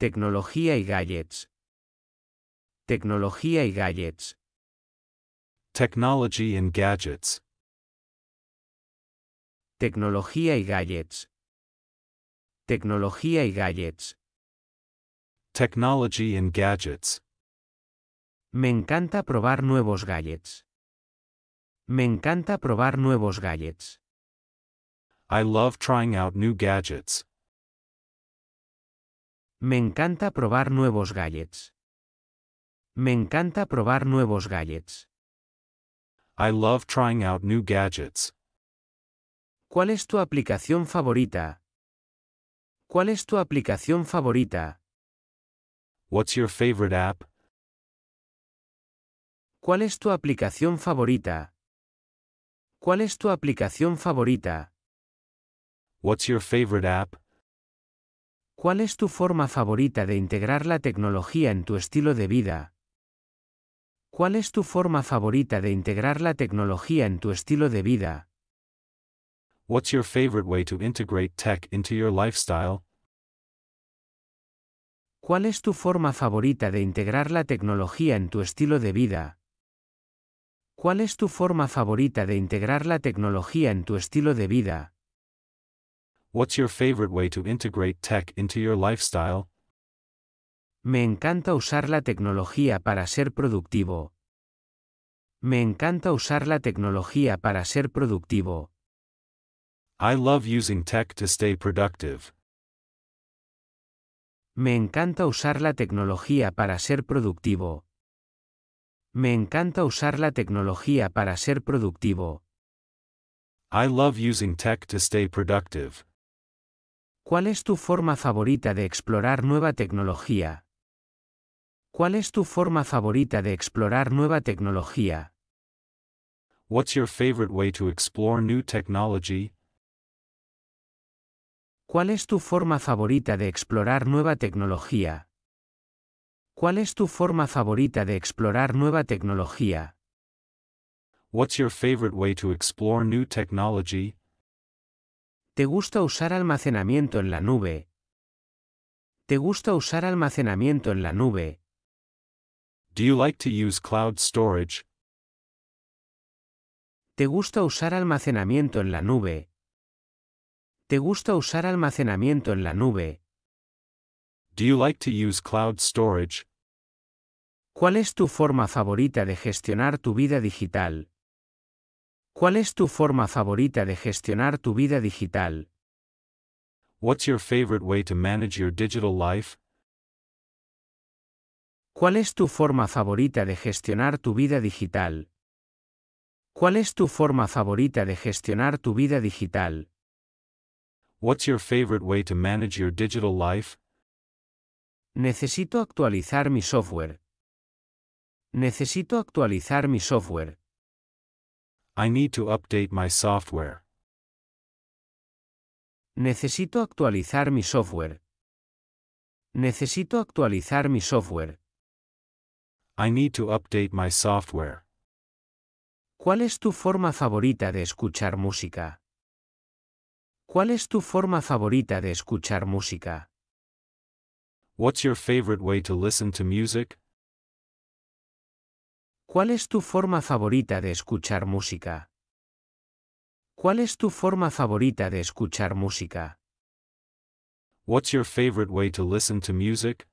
Tecnología y gadgets. Tecnología y gadgets. Technology and gadgets. Tecnología y gadgets. Tecnología y gadgets. Technology and gadgets. Me encanta probar nuevos gadgets. Me encanta probar nuevos gadgets. I love trying out new gadgets. Me encanta probar nuevos gadgets. Me encanta probar nuevos gadgets. I love trying out new gadgets. ¿Cuál es tu aplicación favorita? ¿Cuál es tu aplicación favorita? What's your favorite app? ¿Cuál es tu aplicación favorita? ¿Cuál es tu aplicación favorita? What's your favorite app? ¿Cuál es tu forma favorita de integrar la tecnología en tu estilo de vida? ¿Cuál es tu forma favorita de integrar la tecnología en tu estilo de vida? way integrate into your ¿Cuál es tu forma favorita de integrar la tecnología en tu estilo de vida? ¿Cuál es tu forma favorita de integrar la tecnología en tu estilo de vida? What's your favorite way to integrate tech into your lifestyle? Me encanta usar la tecnología para ser productivo. Me encanta usar la tecnología para ser productivo. I love using tech to stay productive. Me encanta usar la tecnología para ser productivo. Me encanta usar la tecnología para ser productivo. I love using tech to stay productive. ¿Cuál es tu forma favorita de explorar nueva tecnología? ¿Cuál es tu forma favorita de explorar nueva tecnología? What's your favorite way to explore new technology? ¿Cuál es tu forma favorita de explorar nueva tecnología? ¿Cuál es tu forma favorita de explorar nueva tecnología? What's your favorite way to explore new technology? ¿Te gusta usar almacenamiento en la nube? ¿Te gusta usar almacenamiento en la nube? Do you like to use cloud storage? ¿Te gusta usar almacenamiento en la nube? ¿Te gusta usar almacenamiento en la nube? Do you like to use cloud storage? ¿Cuál es tu forma favorita de gestionar tu vida digital? ¿Cuál es tu forma favorita de gestionar tu vida digital? What's your favorite way to manage your digital ¿Cuál es tu forma favorita de gestionar tu vida digital? ¿Cuál es tu forma favorita de gestionar tu vida digital? Necesito actualizar mi software. Necesito actualizar mi software. I need to update my software. Necesito actualizar mi software. Necesito actualizar mi software. I need to update my software. ¿Cuál es tu forma favorita de escuchar música? ¿Cuál es tu forma favorita de escuchar música? What's your favorite way to listen to music? ¿Cuál es tu forma favorita de escuchar música? ¿Cuál es tu forma favorita de escuchar música? What's your favorite way to listen to music?